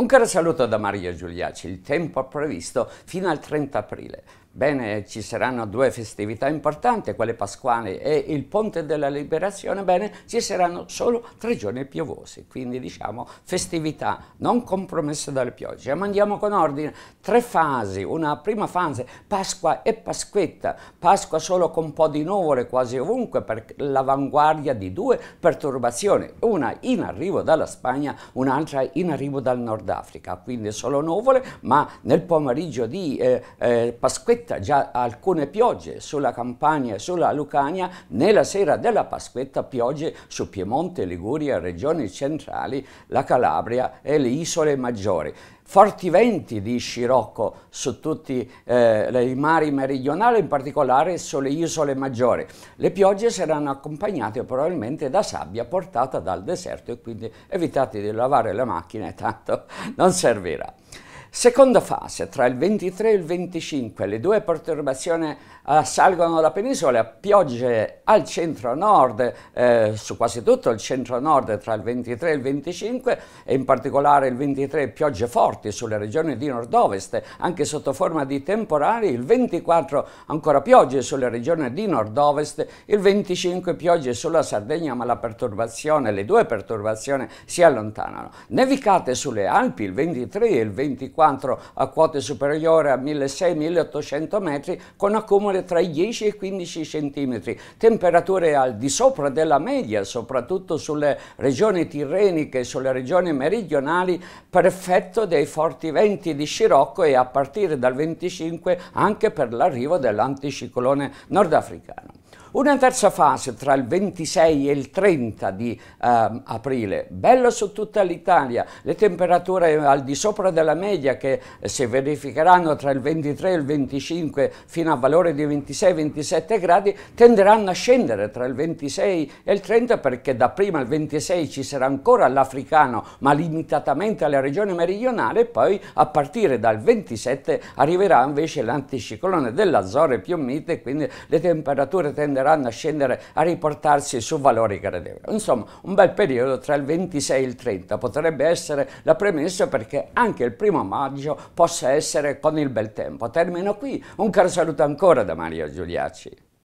Un caro saluto da Maria Giuliaci. Il tempo previsto fino al 30 aprile. Bene, ci saranno due festività importanti, quelle pasquali e il Ponte della Liberazione. Bene, ci saranno solo tre giorni piovosi, quindi diciamo festività non compromesse dalle piogge. Ma andiamo con ordine, tre fasi, una prima fase, Pasqua e Pasquetta, Pasqua solo con un po' di nuvole quasi ovunque per l'avanguardia di due perturbazioni, una in arrivo dalla Spagna, un'altra in arrivo dal Nord Africa, quindi solo nuvole, ma nel pomeriggio di eh, eh, Pasquetta Pasquetta, già alcune piogge sulla Campania e sulla Lucania, nella sera della Pasquetta piogge su Piemonte, Liguria, regioni centrali, la Calabria e le isole maggiori forti venti di scirocco su tutti eh, i mari meridionali, in particolare sulle isole maggiori. Le piogge saranno accompagnate probabilmente da sabbia portata dal deserto e quindi evitate di lavare le macchine, tanto non servirà. Seconda fase, tra il 23 e il 25, le due perturbazioni assalgono eh, la penisola, piogge al centro-nord, eh, su quasi tutto il centro-nord tra il 23 e il 25 e in particolare il 23 piogge forti sulle regioni di nord-ovest, anche sotto forma di temporali, il 24 ancora piogge sulle regioni di nord-ovest, il 25 piogge sulla Sardegna, ma la perturbazione, le due perturbazioni si allontanano. Nevicate sulle Alpi il 23 e il 24 c a quote superiori a 1600-1800 metri con accumuli tra i 10 e i 15 centimetri, temperature al di sopra della media, soprattutto sulle regioni tirreniche e sulle regioni meridionali, per effetto dei forti venti di scirocco e a partire dal 25 anche per l'arrivo dell'anticiclone nordafricano. Una terza fase tra il 26 e il 30 di eh, aprile, bello su tutta l'Italia, le temperature al di sopra della media, media che eh, si verificheranno tra il 23 e il 25 fino a valore di 26-27 gradi tenderanno a scendere tra il 26 e il 30 perché da prima il 26 ci sarà ancora l'africano ma limitatamente alle regioni meridionali e poi a partire dal 27 arriverà invece l'anticiclone dell'Azore più mite e quindi le temperature tenderanno a scendere a riportarsi su valori gradevoli. Insomma un bel periodo tra il 26 e il 30 potrebbe essere la premessa perché anche il primo maggio maggio possa essere con il bel tempo. Termino qui, un caro saluto ancora da Mario Giuliacci.